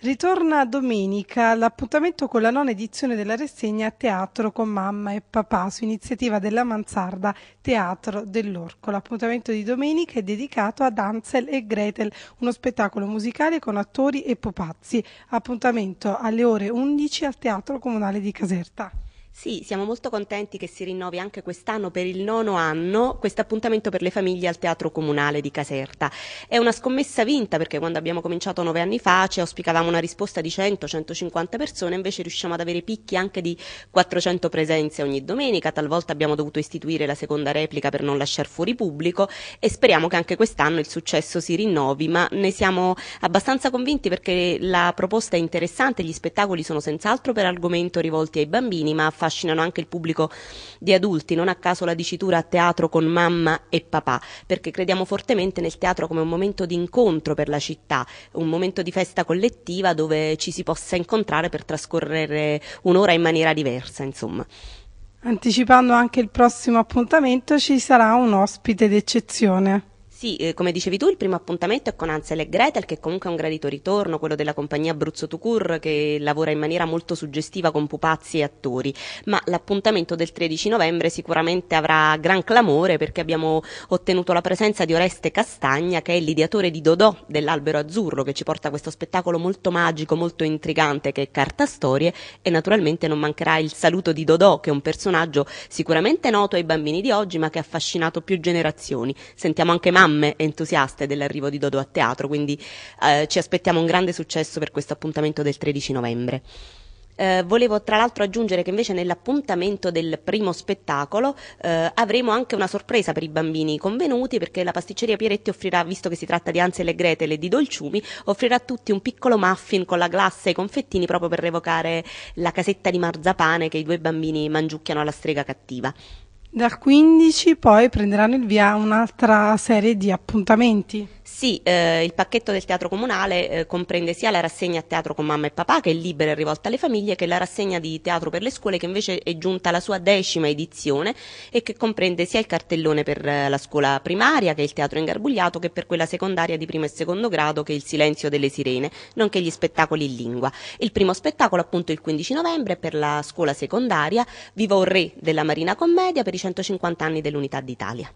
Ritorna domenica l'appuntamento con la nona edizione della rassegna Teatro con mamma e papà su iniziativa della Manzarda Teatro dell'Orco. L'appuntamento di domenica è dedicato ad Ansel e Gretel, uno spettacolo musicale con attori e pupazzi. Appuntamento alle ore 11 al Teatro Comunale di Caserta. Sì, siamo molto contenti che si rinnovi anche quest'anno per il nono anno questo appuntamento per le famiglie al Teatro Comunale di Caserta. È una scommessa vinta perché quando abbiamo cominciato nove anni fa ci auspicavamo una risposta di 100-150 persone, invece riusciamo ad avere picchi anche di 400 presenze ogni domenica, talvolta abbiamo dovuto istituire la seconda replica per non lasciare fuori pubblico e speriamo che anche quest'anno il successo si rinnovi, ma ne siamo abbastanza convinti perché la proposta è interessante, gli spettacoli sono senz'altro per argomento rivolti ai bambini, ma affascinano anche il pubblico di adulti, non a caso la dicitura teatro con mamma e papà, perché crediamo fortemente nel teatro come un momento di incontro per la città, un momento di festa collettiva dove ci si possa incontrare per trascorrere un'ora in maniera diversa, insomma. Anticipando anche il prossimo appuntamento ci sarà un ospite d'eccezione. Sì, eh, come dicevi tu, il primo appuntamento è con Ansel e Gretel, che comunque è un gradito ritorno, quello della compagnia Abruzzo Tucur, che lavora in maniera molto suggestiva con pupazzi e attori. Ma l'appuntamento del 13 novembre sicuramente avrà gran clamore perché abbiamo ottenuto la presenza di Oreste Castagna, che è l'ideatore di Dodò dell'Albero Azzurro, che ci porta questo spettacolo molto magico, molto intrigante che è Carta Storie. E naturalmente non mancherà il saluto di Dodò, che è un personaggio sicuramente noto ai bambini di oggi, ma che ha affascinato più generazioni. Sentiamo anche mamma mamme entusiaste dell'arrivo di Dodo a teatro, quindi eh, ci aspettiamo un grande successo per questo appuntamento del 13 novembre. Eh, volevo tra l'altro aggiungere che invece nell'appuntamento del primo spettacolo eh, avremo anche una sorpresa per i bambini convenuti perché la pasticceria Pieretti offrirà, visto che si tratta di Ansel e Gretel e di dolciumi, offrirà a tutti un piccolo muffin con la glassa e i confettini proprio per revocare la casetta di marzapane che i due bambini mangiucchiano alla strega cattiva. Dal 15 poi prenderanno il via un'altra serie di appuntamenti. Sì, eh, il pacchetto del teatro comunale eh, comprende sia la rassegna teatro con mamma e papà, che è libera e rivolta alle famiglie, che la rassegna di teatro per le scuole, che invece è giunta alla sua decima edizione e che comprende sia il cartellone per eh, la scuola primaria, che è il teatro ingarbugliato, che per quella secondaria di primo e secondo grado, che è il silenzio delle sirene, nonché gli spettacoli in lingua. Il primo spettacolo, appunto, il 15 novembre è per la scuola secondaria, Viva un re della Marina Commedia per i 150 anni dell'Unità d'Italia.